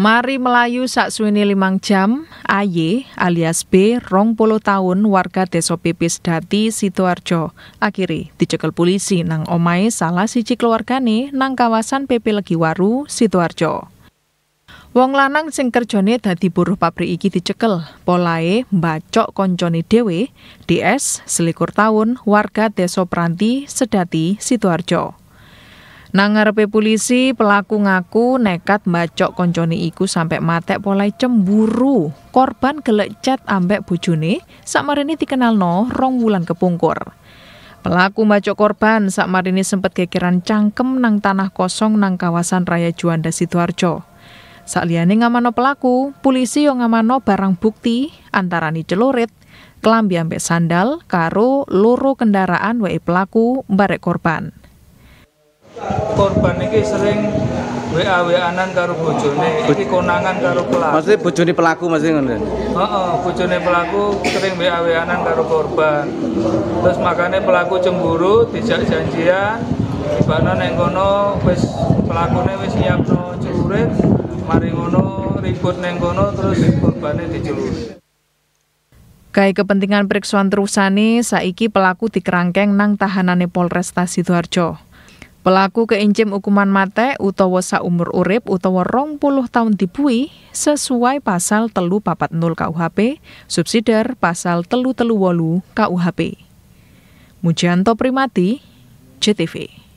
Mari Melayu saksuwene limang jam, AY alias B rong puluh tahun warga Desa Pipis Dati Sidoarjo. Akhiri dicekel polisi nang omai salah siji keluargane nang kawasan PP Legiwaru, Sidoarjo. Wong lanang sing kerjone dadi buruh pabrik iki dicekel, polae mbacok koncone dewe, DS selikur tahun warga Desa Pranti Sedati Sidoarjo ngarepe polisi, pelaku ngaku nekat mbacok koncone iku sampai matek polai cemburu. Korban gelek cat ambek bojone, sakmarine no rong wulan kepungkur. Pelaku mbacok korban sakmarine sempat kekiran cangkem nang tanah kosong nang kawasan Raya Juanda Sidoarjo. Sakliani ngamano pelaku, polisi yo ngamano barang bukti antarani celurit, kelambi ambek sandal karo loro kendaraan wae pelaku barek korban korban ini sering WA WA-anan karo bojone, iki konangan karo pelaku. Maksudnya bojone pelaku maksudnya ngono. Ya? Heeh, bojone pelaku sering WA WA-anan karo korban. Terus makanya pelaku cemburu, dijak janjian, tibane ning kono wis pelakune wis no curit mari ngono ribut nengono kono terus korbannya dicurit Kai kepentingan periksuan terusani, saiki pelaku dikerangkeng nang tahanane Polresta Sidoarjo. Pelaku keincim hukuman mate utawa saumur urip utawa rong puluh tahun dibui sesuai pasal telu papat nol KUHP, subsider pasal telu telu wolu KUHP. Mujanto Primati, JTV.